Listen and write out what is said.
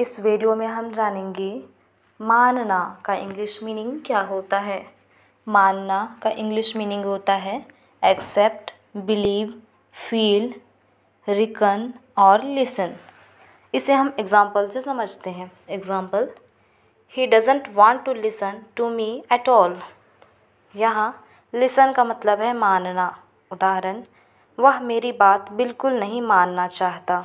इस वीडियो में हम जानेंगे मानना का इंग्लिश मीनिंग क्या होता है मानना का इंग्लिश मीनिंग होता है एक्सेप्ट बिलीव फील रिकन और लिसन इसे हम एग्ज़ाम्पल से समझते हैं example he doesn't want to listen to me at all यहाँ लिसन का मतलब है मानना उदाहरण वह मेरी बात बिल्कुल नहीं मानना चाहता